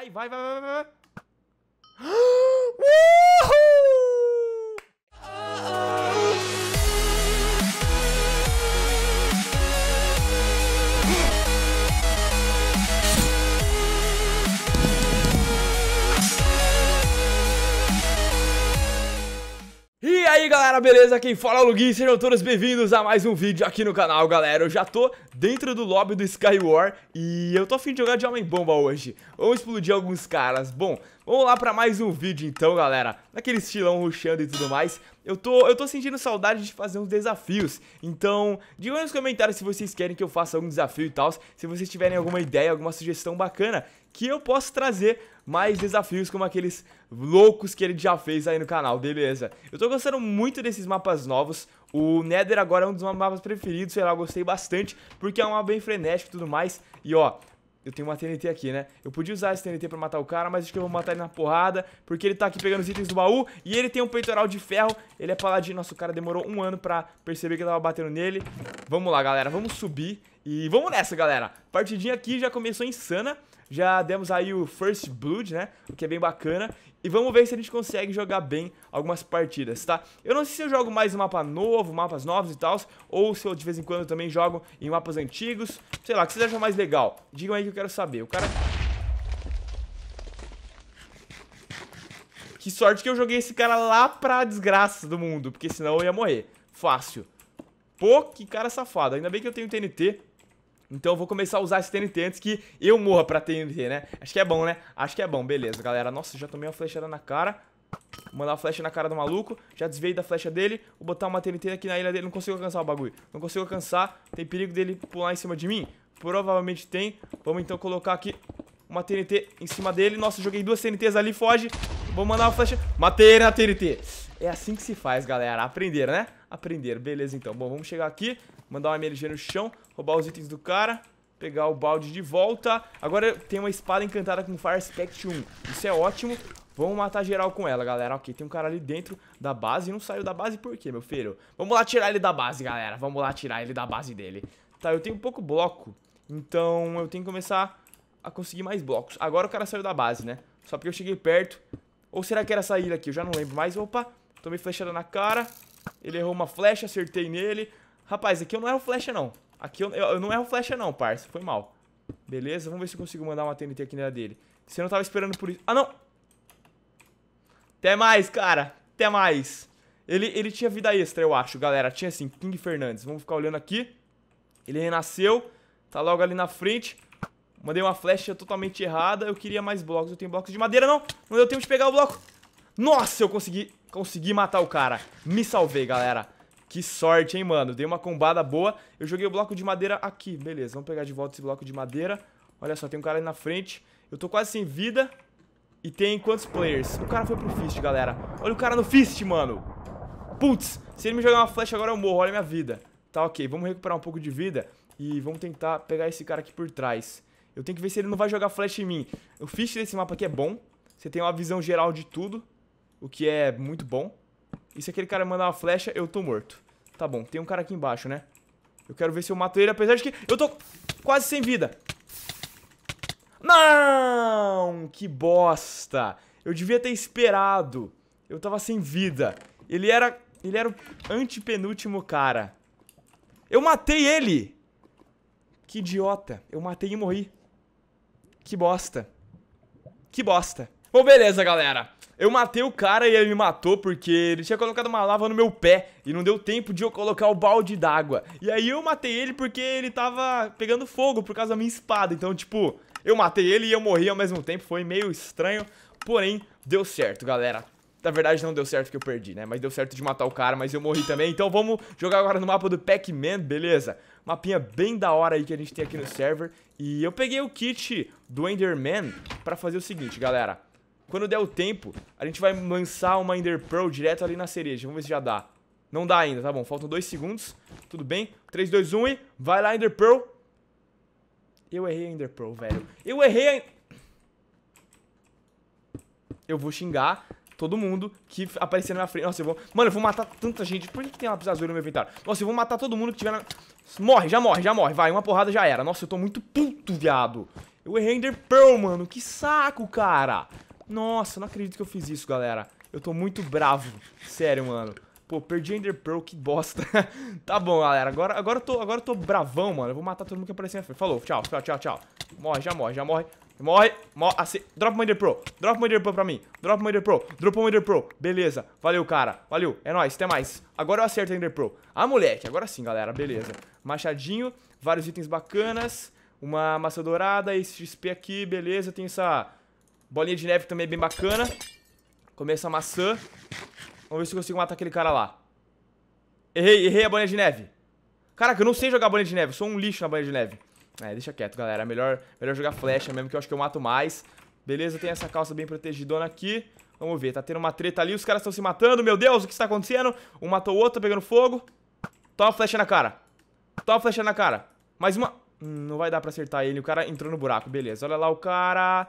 Vai, vai, vai, vai, vai. aí galera, beleza? Quem fala é o Lugui, sejam todos bem-vindos a mais um vídeo aqui no canal, galera Eu já tô dentro do lobby do Skywar e eu tô afim de jogar de Homem-Bomba hoje Vamos explodir alguns caras Bom, vamos lá pra mais um vídeo então, galera Naquele estilão rushando e tudo mais eu tô, eu tô sentindo saudade de fazer uns desafios. Então, digam aí nos comentários se vocês querem que eu faça algum desafio e tal. Se vocês tiverem alguma ideia, alguma sugestão bacana, que eu posso trazer mais desafios como aqueles loucos que ele já fez aí no canal, beleza? Eu tô gostando muito desses mapas novos. O Nether agora é um dos meus mapas preferidos, sei lá, eu gostei bastante, porque é um mapa bem frenético e tudo mais. E ó, eu tenho uma TNT aqui, né? Eu podia usar esse TNT pra matar o cara, mas acho que eu vou matar ele na porrada, porque ele tá aqui pegando os itens do baú, e ele tem um peitoral de ferro, ele é paladino. Nossa, o cara demorou um ano pra perceber que eu tava batendo nele. Vamos lá, galera, vamos subir, e vamos nessa, galera. Partidinha aqui já começou insana. Já demos aí o First Blood, né? O que é bem bacana. E vamos ver se a gente consegue jogar bem algumas partidas, tá? Eu não sei se eu jogo mais um mapa novo, mapas novos e tal, ou se eu de vez em quando também jogo em mapas antigos. Sei lá, o que vocês acham mais legal? Digam aí que eu quero saber. O cara... Que sorte que eu joguei esse cara lá pra desgraça do mundo, porque senão eu ia morrer. Fácil. Pô, que cara safado. Ainda bem que eu tenho TNT então eu vou começar a usar esse TNT antes que eu morra pra TNT, né? Acho que é bom, né? Acho que é bom, beleza, galera. Nossa, já tomei uma flechada na cara. Vou mandar uma flecha na cara do maluco. Já desviei da flecha dele. Vou botar uma TNT aqui na ilha dele. Não consigo alcançar o bagulho. Não consigo alcançar. Tem perigo dele pular em cima de mim? Provavelmente tem. Vamos então colocar aqui uma TNT em cima dele. Nossa, joguei duas TNTs ali. Foge. Vou mandar uma flecha. Matei na TNT. É assim que se faz, galera. Aprender, né? Aprender. Beleza, então. Bom, vamos chegar aqui, mandar uma MLG no chão, roubar os itens do cara, pegar o balde de volta. Agora tem uma espada encantada com Fire Spectre 1. Isso é ótimo. Vamos matar geral com ela, galera. Ok, tem um cara ali dentro da base. Não saiu da base por quê, meu filho? Vamos lá tirar ele da base, galera. Vamos lá tirar ele da base dele. Tá, eu tenho pouco bloco. Então eu tenho que começar a conseguir mais blocos. Agora o cara saiu da base, né? Só porque eu cheguei perto. Ou será que era essa ilha aqui? Eu já não lembro mais. Opa, Tomei flechada na cara. Ele errou uma flecha, acertei nele. Rapaz, aqui eu não erro flecha, não. Aqui eu, eu, eu não erro flecha, não, parça. Foi mal. Beleza, vamos ver se eu consigo mandar uma TNT aqui na dele. Você não tava esperando por isso. Ah, não! Até mais, cara. Até mais. Ele, ele tinha vida extra, eu acho, galera. Tinha, assim, King Fernandes. Vamos ficar olhando aqui. Ele renasceu. Tá logo ali na frente. Mandei uma flecha totalmente errada. Eu queria mais blocos. Eu tenho blocos de madeira, não. Não deu tempo de pegar o bloco. Nossa, eu consegui Consegui matar o cara. Me salvei, galera. Que sorte, hein, mano. Dei uma combada boa. Eu joguei o bloco de madeira aqui. Beleza, vamos pegar de volta esse bloco de madeira. Olha só, tem um cara ali na frente. Eu tô quase sem vida. E tem quantos players? O cara foi pro Fist, galera. Olha o cara no Fist, mano. Putz, se ele me jogar uma flecha agora eu morro. Olha a minha vida. Tá, ok. Vamos recuperar um pouco de vida. E vamos tentar pegar esse cara aqui por trás. Eu tenho que ver se ele não vai jogar flecha em mim. O Fist desse mapa aqui é bom. Você tem uma visão geral de tudo o que é muito bom. E se aquele cara mandar uma flecha, eu tô morto. Tá bom, tem um cara aqui embaixo, né? Eu quero ver se eu mato ele, apesar de que eu tô quase sem vida. Não! Que bosta! Eu devia ter esperado. Eu tava sem vida. Ele era, ele era o antepenúltimo cara. Eu matei ele! Que idiota. Eu matei e morri. Que bosta. Que bosta. Bom, beleza, galera. Eu matei o cara e ele me matou porque ele tinha colocado uma lava no meu pé e não deu tempo de eu colocar o balde d'água. E aí eu matei ele porque ele tava pegando fogo por causa da minha espada. Então, tipo, eu matei ele e eu morri ao mesmo tempo. Foi meio estranho, porém deu certo, galera. Na verdade não deu certo que eu perdi, né? Mas deu certo de matar o cara, mas eu morri também. Então vamos jogar agora no mapa do Pac-Man, beleza? Mapinha bem da hora aí que a gente tem aqui no server. E eu peguei o kit do Enderman pra fazer o seguinte, galera. Quando der o tempo, a gente vai lançar uma Ender Pearl direto ali na cereja. Vamos ver se já dá. Não dá ainda, tá bom. Faltam dois segundos. Tudo bem. 3, 2, 1 e... Vai lá, Ender Pearl. Eu errei a Ender Pearl, velho. Eu errei a... Eu vou xingar todo mundo que aparecer na minha frente. Nossa, eu vou... Mano, eu vou matar tanta gente. Por que, que tem lápis azul no meu inventário? Nossa, eu vou matar todo mundo que tiver na... Morre, já morre, já morre. Vai, uma porrada já era. Nossa, eu tô muito puto, viado. Eu errei Ender Pearl, mano. Que saco, cara. Nossa, não acredito que eu fiz isso, galera. Eu tô muito bravo. Sério, mano. Pô, perdi Ender Pearl, que bosta. tá bom, galera. Agora, agora, eu tô, agora eu tô bravão, mano. Eu vou matar todo mundo que aparecer na frente. Falou, tchau, tchau, tchau, tchau. Morre, já morre, já morre. Morre, morre. Assim, dropa uma Ender Pearl. Dropa uma Ender Pearl pra mim. Dropa uma Ender Pearl. Dropa uma Ender Pearl. Beleza. Valeu, cara. Valeu. É nóis, até mais. Agora eu acerto a Ender Pearl. Ah, moleque. Agora sim, galera. Beleza. Machadinho. Vários itens bacanas. Uma maçã dourada. Esse XP aqui. Beleza. Tem essa Bolinha de neve também é bem bacana. Comer essa maçã. Vamos ver se eu consigo matar aquele cara lá. Errei, errei a bolinha de neve. Caraca, eu não sei jogar bolinha de neve. Eu sou um lixo na bolinha de neve. É, deixa quieto, galera. Melhor, melhor jogar flecha mesmo, que eu acho que eu mato mais. Beleza, tem essa calça bem protegidona aqui. Vamos ver, tá tendo uma treta ali. Os caras estão se matando. Meu Deus, o que está acontecendo? Um matou o outro, tá pegando fogo. Toma flecha na cara. Toma flecha na cara. Mais uma... Hum, não vai dar pra acertar ele. O cara entrou no buraco. Beleza, olha lá o cara...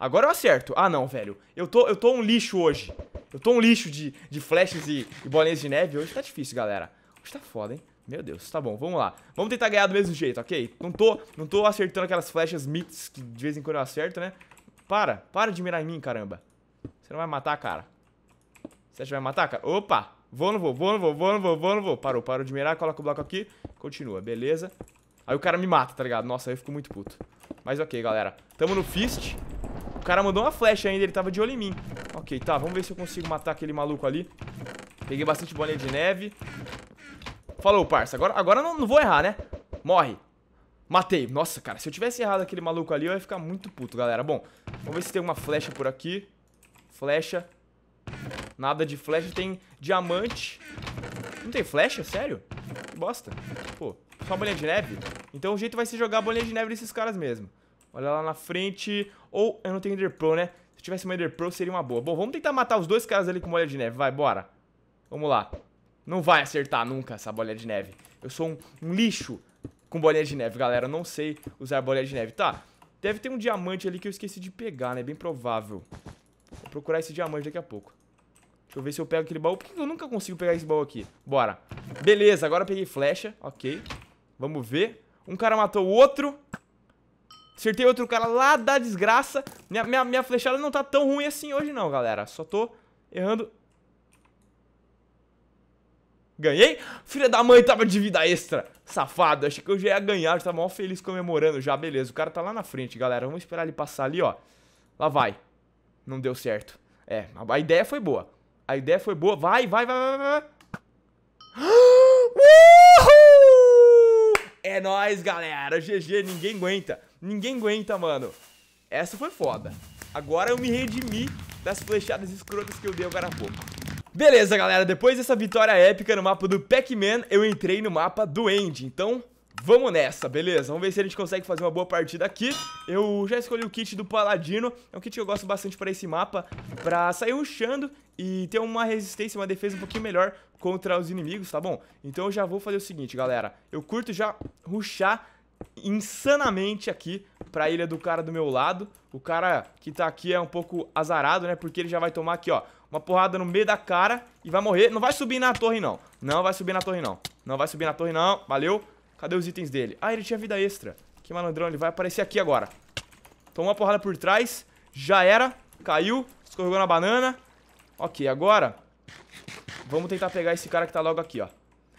Agora eu acerto. Ah, não, velho. Eu tô, eu tô um lixo hoje. Eu tô um lixo de, de flashes e, e bolinhas de neve. Hoje tá difícil, galera. Hoje tá foda, hein? Meu Deus, tá bom, vamos lá. Vamos tentar ganhar do mesmo jeito, ok? Não tô, não tô acertando aquelas flechas mitos que de vez em quando eu acerto, né? Para, para de mirar em mim, caramba. Você não vai matar, cara. Você acha que vai matar, cara? Opa! Vou não vou? Vou não vou? Vou não vou? Vou não vou? Parou, parou de mirar, coloca o bloco aqui. Continua, beleza. Aí o cara me mata, tá ligado? Nossa, aí eu fico muito puto. Mas ok, galera. Tamo no Fist cara mandou uma flecha ainda, ele tava de olho em mim. Ok, tá, vamos ver se eu consigo matar aquele maluco ali. Peguei bastante bolinha de neve. Falou, parça. Agora, agora não, não vou errar, né? Morre. Matei. Nossa, cara, se eu tivesse errado aquele maluco ali, eu ia ficar muito puto, galera. Bom, vamos ver se tem uma flecha por aqui. Flecha. Nada de flecha. Tem diamante. Não tem flecha? Sério? Que bosta. Pô, só bolinha de neve? Então o jeito vai ser jogar a bolinha de neve nesses caras mesmo. Olha lá na frente. Ou eu não tenho Ender Pro, né? Se tivesse uma Ender Pro, seria uma boa. Bom, vamos tentar matar os dois caras ali com bolha de neve. Vai, bora. Vamos lá. Não vai acertar nunca essa bolha de neve. Eu sou um, um lixo com bolha de neve, galera. Eu não sei usar bolha de neve. Tá, deve ter um diamante ali que eu esqueci de pegar, né? Bem provável. Vou procurar esse diamante daqui a pouco. Deixa eu ver se eu pego aquele baú. Por que eu nunca consigo pegar esse baú aqui? Bora. Beleza, agora peguei flecha. Ok. Vamos ver. Um cara matou o outro. Acertei outro cara lá da desgraça. Minha, minha, minha flechada não tá tão ruim assim hoje não, galera. Só tô errando Ganhei? Filha da mãe, tava de vida extra. Safado, achei que eu já ia ganhar, já tava mal feliz comemorando já. Beleza, o cara tá lá na frente, galera. Vamos esperar ele passar ali, ó. Lá vai. Não deu certo. É, a ideia foi boa. A ideia foi boa. Vai, vai, vai, vai, vai. É nóis, galera. GG, ninguém aguenta. Ninguém aguenta, mano. Essa foi foda. Agora eu me redimi das flechadas escrotas que eu dei agora há pouco. Beleza, galera. Depois dessa vitória épica no mapa do Pac-Man, eu entrei no mapa do End. Então, Vamos nessa, beleza? Vamos ver se a gente consegue fazer uma boa partida aqui. Eu já escolhi o kit do Paladino. É um kit que eu gosto bastante pra esse mapa, pra sair rushando e ter uma resistência, uma defesa um pouquinho melhor contra os inimigos, tá bom? Então eu já vou fazer o seguinte, galera. Eu curto já rushar insanamente aqui pra ilha do cara do meu lado. O cara que tá aqui é um pouco azarado, né? Porque ele já vai tomar aqui, ó, uma porrada no meio da cara e vai morrer. Não vai subir na torre, não. Não vai subir na torre, não. Não vai subir na torre, não. Valeu. Cadê os itens dele? Ah, ele tinha vida extra. Que malandrão, ele vai aparecer aqui agora. Tomou uma porrada por trás. Já era. Caiu. Escorregou na banana. Ok, agora... Vamos tentar pegar esse cara que tá logo aqui, ó.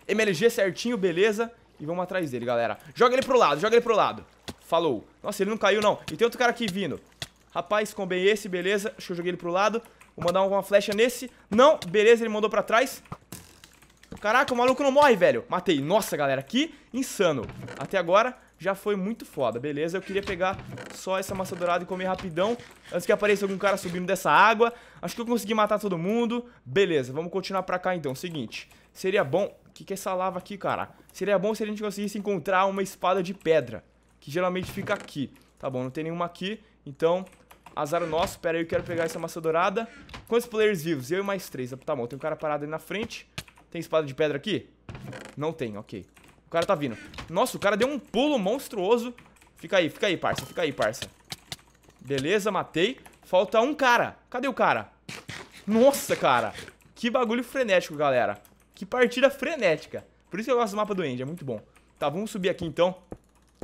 MLG certinho, beleza. E vamos atrás dele, galera. Joga ele pro lado, joga ele pro lado. Falou. Nossa, ele não caiu, não. E tem outro cara aqui vindo. Rapaz, combei esse, beleza. Acho que eu joguei ele pro lado. Vou mandar uma flecha nesse. Não, beleza, ele mandou pra trás. Caraca, o maluco não morre, velho. Matei. Nossa, galera, que insano. Até agora, já foi muito foda, beleza? Eu queria pegar só essa massa dourada e comer rapidão Antes que apareça algum cara subindo dessa água Acho que eu consegui matar todo mundo Beleza, vamos continuar pra cá então, seguinte Seria bom... O que, que é essa lava aqui, cara? Seria bom se a gente conseguisse encontrar uma espada de pedra Que geralmente fica aqui Tá bom, não tem nenhuma aqui Então, azar nosso Pera aí, eu quero pegar essa massa dourada Quantos players vivos? Eu e mais três Tá bom, tem um cara parado ali na frente tem espada de pedra aqui? Não tem, ok. O cara tá vindo. Nossa, o cara deu um pulo monstruoso. Fica aí, fica aí, parça. Fica aí, parça. Beleza, matei. Falta um cara. Cadê o cara? Nossa, cara. Que bagulho frenético, galera. Que partida frenética. Por isso que eu gosto do mapa do End, é muito bom. Tá, vamos subir aqui então.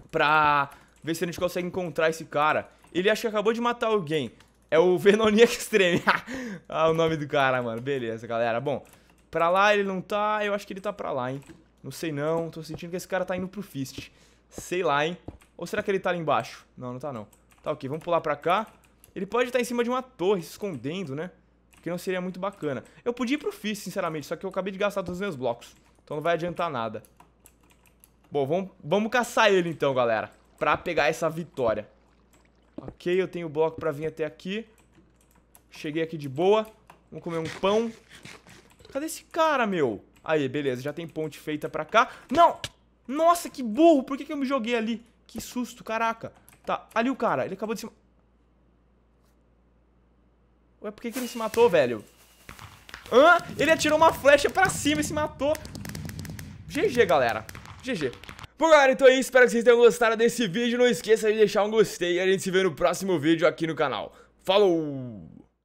Pra ver se a gente consegue encontrar esse cara. Ele acho que acabou de matar alguém. É o Venoni Extreme. ah, o nome do cara, mano. Beleza, galera. Bom, Pra lá ele não tá, eu acho que ele tá pra lá, hein. Não sei não, tô sentindo que esse cara tá indo pro Fist. Sei lá, hein. Ou será que ele tá ali embaixo? Não, não tá não. Tá, ok, vamos pular pra cá. Ele pode estar tá em cima de uma torre, se escondendo, né? Que não seria muito bacana. Eu podia ir pro Fist, sinceramente, só que eu acabei de gastar todos os meus blocos. Então não vai adiantar nada. Bom, vamos, vamos caçar ele então, galera. Pra pegar essa vitória. Ok, eu tenho bloco pra vir até aqui. Cheguei aqui de boa. Vamos comer um pão. Cadê esse cara, meu? Aí, beleza, já tem ponte feita pra cá. Não! Nossa, que burro! Por que, que eu me joguei ali? Que susto, caraca. Tá, ali o cara, ele acabou de se... Ué, por que, que ele se matou, velho? Hã? Ele atirou uma flecha pra cima e se matou. GG, galera. GG. Bom, galera, então é isso. Espero que vocês tenham gostado desse vídeo. Não esqueça de deixar um gostei e a gente se vê no próximo vídeo aqui no canal. Falou!